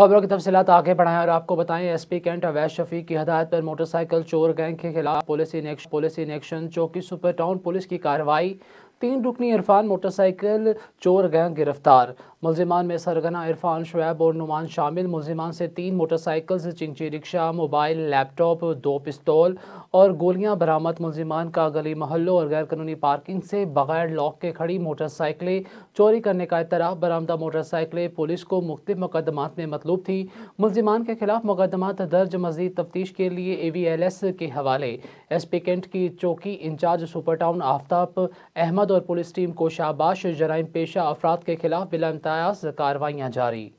खबरों की तफसीत तो आगे बढ़ाएं और आपको बताएं एस पी कैंट अवैध शफी की हदायत पर मोटरसाइकिल चोर गैंग के खिलाफ पुलिस इनेक्शन पुलिस इनेक्शन चौकी सुपर टाउन पुलिस की कार्रवाई तीन रुकनी इरफान मोटरसाइकिल चोर गैंग गिरफ्तार मुलजमान में सरगना इरफान शुएब और नुमान शामिल मुलजमान से तीन मोटरसाइकिल चिंची रिक्शा मोबाइल लैपटॉप दो पिस्तौल और गोलियां बरामद मुलजमान का गली मोहल्लों और गैर कानूनी पार्किंग से बगैर लॉक के खड़ी मोटरसाइकिलें चोरी करने का इतराफ़ बरामदा मोटरसाइकिलें पुलिस को मुख्त मुकदमात में मतलूब थी मुलजमान के खिलाफ मुकदमा दर्ज मजीद तफ्तीश के लिए ए वी एल एस के हवाले एस पी कैंट की चौकी in charge super town Aftab Ahmed और पुलिस टीम को शाबाश जराइम पेशा अफराद के खिलाफ बिला इम्तियाज कार्रवाइयाँ जारी